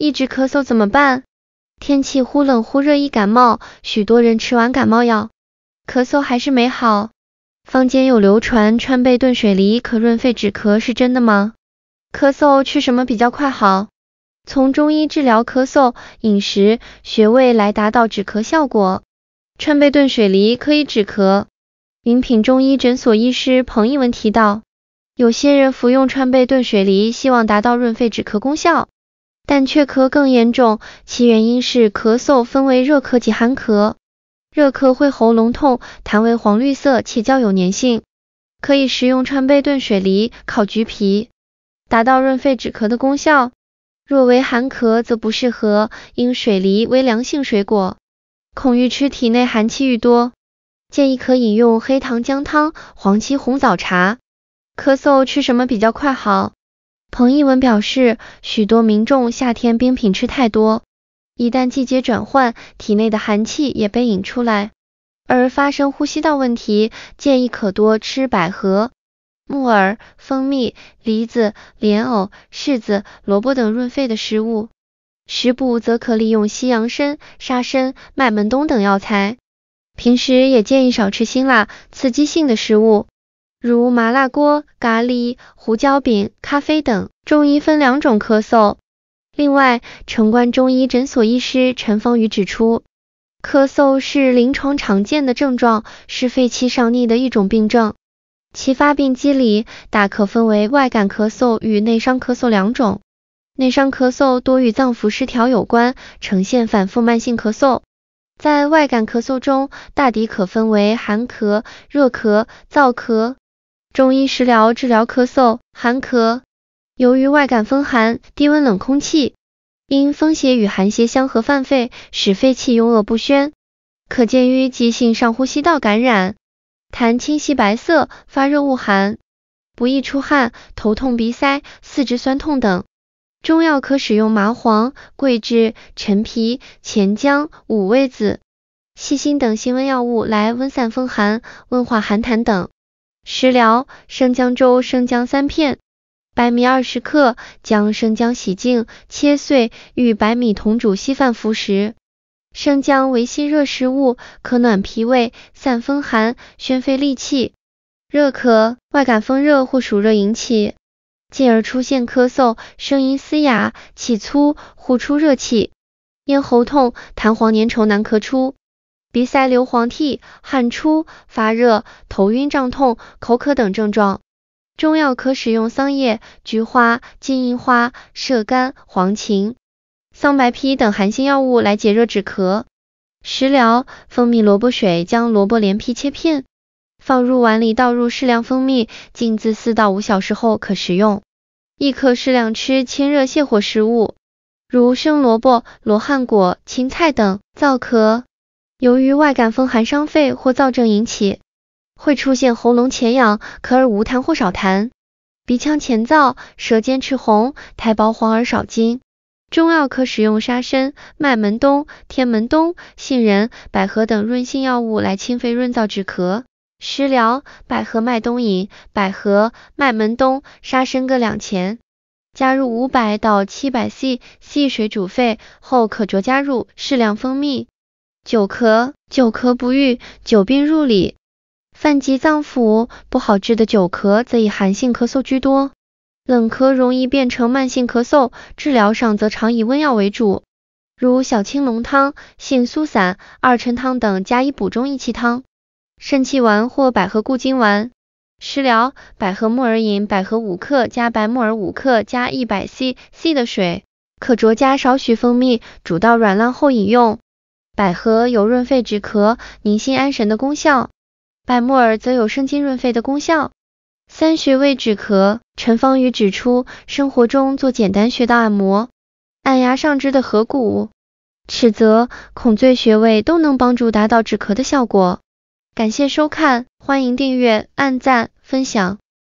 一直咳嗽怎么办？天气忽冷忽热，一感冒，许多人吃完感冒药，咳嗽还是没好。坊间有流传川贝炖水梨可润肺止咳，是真的吗？咳嗽吃什么比较快好？从中医治疗咳嗽、饮食、穴位来达到止咳效果。川贝炖水梨可以止咳。云品中医诊所医师彭一文提到，有些人服用川贝炖水梨，希望达到润肺止咳功效。但却咳更严重，其原因是咳嗽分为热咳及寒咳。热咳会喉咙痛，痰为黄绿色且较有粘性，可以食用川贝炖水梨、烤橘皮，达到润肺止咳的功效。若为寒咳则不适合，因水梨为凉性水果，恐愈吃体内寒气愈多。建议可饮用黑糖姜汤、黄芪红枣茶。咳嗽吃什么比较快好？彭毅文表示，许多民众夏天冰品吃太多，一旦季节转换，体内的寒气也被引出来，而发生呼吸道问题。建议可多吃百合、木耳、蜂蜜、梨子、莲藕、柿子、萝卜等润肺的食物，食补则可利用西洋参、沙参、麦门冬等药材。平时也建议少吃辛辣、刺激性的食物。如麻辣锅、咖喱、胡椒饼、咖啡等。中医分两种咳嗽。另外，城关中医诊所医师陈方宇指出，咳嗽是临床常见的症状，是肺气上逆的一种病症，其发病机理大可分为外感咳嗽与内伤咳嗽两种。内伤咳嗽多与脏腑失调有关，呈现反复慢性咳嗽。在外感咳嗽中，大抵可分为寒咳、热咳、燥咳。中医食疗治疗咳嗽寒咳，由于外感风寒、低温冷空气，因风邪与寒邪相合犯肺，使肺气壅遏不宣，可见于急性上呼吸道感染，痰清稀白色，发热恶寒，不易出汗，头痛鼻塞，四肢酸痛等。中药可使用麻黄、桂枝、陈皮、钱姜、五味子、细辛等辛温药物来温散风寒、温化寒痰等。食疗，生姜粥，生姜三片，白米二十克，将生姜洗净切碎，与白米同煮稀饭服食。生姜为辛热食物，可暖脾胃，散风寒，宣肺利气。热咳，外感风热或暑热引起，进而出现咳嗽，声音嘶哑，气粗，呼出热气，咽喉痛，痰黄粘稠难咳出。鼻塞、流黄涕、汗出、发热、头晕胀痛、口渴等症状，中药可使用桑叶、菊花、金银花、射干、黄芩、桑白皮等寒性药物来解热止咳。食疗：蜂蜜萝卜水，将萝卜连皮切片，放入碗里，倒入适量蜂蜜，静置四到五小时后可食用。亦可适量吃清热泻火食物，如生萝卜、罗汉果、芹菜等燥咳。由于外感风寒伤肺或燥症引起，会出现喉咙乾痒，咳而无痰或少痰，鼻腔乾燥，舌尖赤红，苔薄黄而少津。中药可使用沙参、麦门冬、天门冬、杏仁、百合等润性药物来清肺润燥止咳。食疗：百合麦冬饮，百合、麦门冬、沙参各两钱，加入五百到七百 cc 水煮沸后，可酌加入适量蜂蜜。久咳，久咳不愈，久病入里，犯及脏腑，不好治的久咳，则以寒性咳嗽居多，冷咳容易变成慢性咳嗽，治疗上则常以温药为主，如小青龙汤、杏苏散、二陈汤等，加以补中益气汤、肾气丸或百合固精丸。食疗，百合木耳饮，百合五克加白木耳五克加一百 cc 的水，可酌加少许蜂蜜，煮到软烂后饮用。百合有润肺止咳、宁心安神的功效，百木耳则有生津润肺的功效。三穴位止咳，陈方宇指出，生活中做简单穴道按摩，按压上肢的合谷、尺泽、孔最穴位，都能帮助达到止咳的效果。感谢收看，欢迎订阅、按赞、分享。